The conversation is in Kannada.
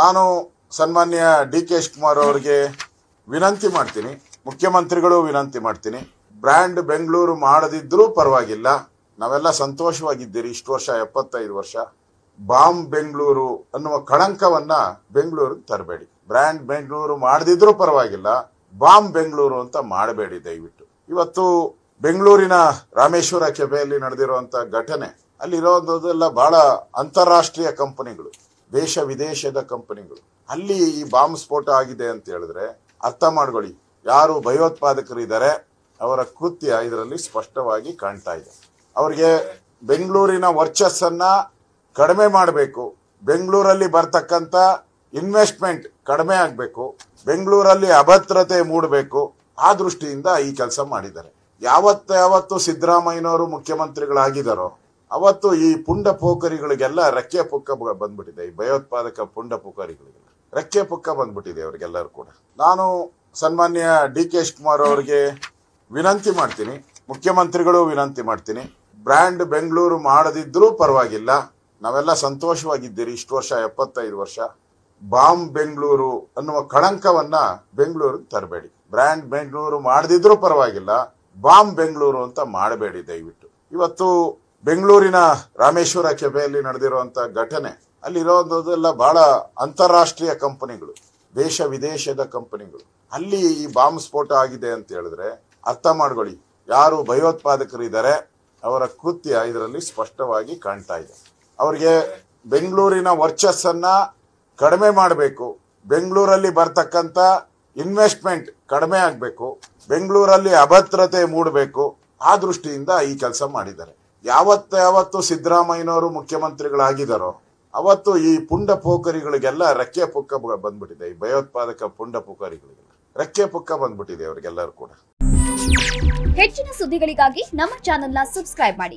ನಾನು ಸನ್ಮಾನ್ಯ ಡಿ ಕೆ ಕುಮಾರ್ ಅವರಿಗೆ ವಿನಂತಿ ಮಾಡ್ತೀನಿ ಮುಖ್ಯಮಂತ್ರಿಗಳು ವಿನಂತಿ ಮಾಡ್ತೀನಿ ಬ್ರ್ಯಾಂಡ್ ಬೆಂಗಳೂರು ಮಾಡದಿದ್ರೂ ಪರವಾಗಿಲ್ಲ ನಾವೆಲ್ಲ ಸಂತೋಷವಾಗಿದ್ದೀರಿ ಇಷ್ಟು ವರ್ಷ ಎಪ್ಪತ್ತೈದು ವರ್ಷ ಬಾಂಬ್ ಬೆಂಗಳೂರು ಅನ್ನುವ ಕಳಂಕವನ್ನ ಬೆಂಗಳೂರು ತರಬೇಡಿ ಬ್ರ್ಯಾಂಡ್ ಬೆಂಗಳೂರು ಮಾಡದಿದ್ರೂ ಪರವಾಗಿಲ್ಲ ಬಾಂಬ್ ಬೆಂಗಳೂರು ಅಂತ ಮಾಡಬೇಡಿ ದಯವಿಟ್ಟು ಇವತ್ತು ಬೆಂಗಳೂರಿನ ರಾಮೇಶ್ವರ ಕೆಬೆಯಲ್ಲಿ ನಡೆದಿರುವಂತಹ ಘಟನೆ ಅಲ್ಲಿರೋದೆಲ್ಲ ಬಹಳ ಅಂತಾರಾಷ್ಟ್ರೀಯ ಕಂಪನಿಗಳು ದೇಶ ವಿದೇಶದ ಕಂಪನಿಗಳು ಅಲ್ಲಿ ಈ ಬಾಂಬ್ ಸ್ಫೋಟ ಆಗಿದೆ ಅಂತ ಹೇಳಿದ್ರೆ ಅರ್ಥ ಮಾಡ್ಕೊಳ್ಳಿ ಯಾರು ಇದ್ದಾರೆ ಅವರ ಕೃತ್ಯ ಇದರಲ್ಲಿ ಸ್ಪಷ್ಟವಾಗಿ ಕಾಣ್ತಾ ಇದೆ ಅವರಿಗೆ ಬೆಂಗಳೂರಿನ ವರ್ಚಸ್ಸನ್ನ ಕಡಿಮೆ ಮಾಡಬೇಕು ಬೆಂಗಳೂರಲ್ಲಿ ಬರ್ತಕ್ಕಂಥ ಇನ್ವೆಸ್ಟ್ಮೆಂಟ್ ಕಡಿಮೆ ಆಗಬೇಕು ಬೆಂಗಳೂರಲ್ಲಿ ಅಭದ್ರತೆ ಮೂಡಬೇಕು ಆ ದೃಷ್ಟಿಯಿಂದ ಈ ಕೆಲಸ ಮಾಡಿದ್ದಾರೆ ಯಾವತ್ತ ಯಾವತ್ತು ಸಿದ್ದರಾಮಯ್ಯನವರು ಮುಖ್ಯಮಂತ್ರಿಗಳಾಗಿದ್ದಾರೋ ಅವತ್ತು ಈ ಪುಂಡ ಪೋಖರಿಗಳಿಗೆಲ್ಲ ರೆಕ್ಕೆ ಪುಕ್ಕ ಬಂದ್ಬಿಟ್ಟಿದೆ ಈ ಭಯೋತ್ಪಾದಕ ಪುಂಡ ಪೋಖರಿಗಳಿಗೆಲ್ಲ ರೆಕ್ಕೆ ಪುಕ್ಕ ಬಂದ್ಬಿಟ್ಟಿದೆ ಅವ್ರಿಗೆಲ್ಲರೂ ಕೂಡ ನಾನು ಸನ್ಮಾನ್ಯ ಡಿ ಕೆ ಶಿವಕುಮಾರ್ ಅವರಿಗೆ ವಿನಂತಿ ಮಾಡ್ತೀನಿ ಮುಖ್ಯಮಂತ್ರಿಗಳು ವಿನಂತಿ ಮಾಡ್ತೀನಿ ಬ್ರ್ಯಾಂಡ್ ಬೆಂಗಳೂರು ಮಾಡದಿದ್ರೂ ಪರವಾಗಿಲ್ಲ ನಾವೆಲ್ಲ ಸಂತೋಷವಾಗಿದ್ದೀರಿ ಇಷ್ಟು ವರ್ಷ ಎಪ್ಪತ್ತೈದು ವರ್ಷ ಬಾಂಬ್ ಬೆಂಗಳೂರು ಅನ್ನುವ ಕಳಂಕವನ್ನ ಬೆಂಗಳೂರು ತರಬೇಡಿ ಬ್ರ್ಯಾಂಡ್ ಬೆಂಗಳೂರು ಮಾಡದಿದ್ರೂ ಪರವಾಗಿಲ್ಲ ಬಾಂಬ್ ಬೆಂಗಳೂರು ಅಂತ ಮಾಡಬೇಡಿ ದಯವಿಟ್ಟು ಇವತ್ತು ಬೆಂಗಳೂರಿನ ರಾಮೇಶ್ವರ ಕೆಬೆಯಲ್ಲಿ ನಡೆದಿರುವಂತಹ ಘಟನೆ ಅಲ್ಲಿರೋದೆಲ್ಲ ಬಹಳ ಅಂತಾರಾಷ್ಟ್ರೀಯ ಕಂಪನಿಗಳು ದೇಶ ವಿದೇಶದ ಕಂಪನಿಗಳು ಅಲ್ಲಿ ಈ ಬಾಂಬ್ ಸ್ಫೋಟ ಆಗಿದೆ ಅಂತ ಹೇಳಿದ್ರೆ ಅರ್ಥ ಮಾಡ್ಕೊಳ್ಳಿ ಯಾರು ಇದ್ದಾರೆ ಅವರ ಕೃತ್ಯ ಇದರಲ್ಲಿ ಸ್ಪಷ್ಟವಾಗಿ ಕಾಣ್ತಾ ಇದೆ ಅವರಿಗೆ ಬೆಂಗಳೂರಿನ ವರ್ಚಸ್ಸನ್ನು ಕಡಿಮೆ ಮಾಡಬೇಕು ಬೆಂಗಳೂರಲ್ಲಿ ಬರ್ತಕ್ಕಂಥ ಇನ್ವೆಸ್ಟ್ಮೆಂಟ್ ಕಡಿಮೆ ಆಗಬೇಕು ಬೆಂಗಳೂರಲ್ಲಿ ಅಭದ್ರತೆ ಮೂಡಬೇಕು ಆ ದೃಷ್ಟಿಯಿಂದ ಈ ಕೆಲಸ ಮಾಡಿದ್ದಾರೆ ಯಾವತ್ತ ಯಾವತ್ತು ಸಿದ್ದರಾಮಯ್ಯನವರು ಮುಖ್ಯಮಂತ್ರಿಗಳಾಗಿದ್ದಾರೋ ಅವತ್ತು ಈ ಪುಂಡ ಪೋಖರಿಗಳಿಗೆಲ್ಲ ರೆಕ್ಕೆ ಪುಕ್ಕ ಬಂದ್ಬಿಟ್ಟಿದೆ ಈ ಭಯೋತ್ಪಾದಕ ಪುಂಡ ಪೋಖರಿಗಳಿಗೆಲ್ಲ ರೆಕ್ಕೆ ಪುಕ್ಕ ಬಂದ್ಬಿಟ್ಟಿದೆ ಅವರಿಗೆಲ್ಲರೂ ಕೂಡ ಹೆಚ್ಚಿನ ಸುದ್ದಿಗಳಿಗಾಗಿ ನಮ್ಮ ಚಾನೆಲ್ನ ಸಬ್ಸ್ಕ್ರೈಬ್ ಮಾಡಿ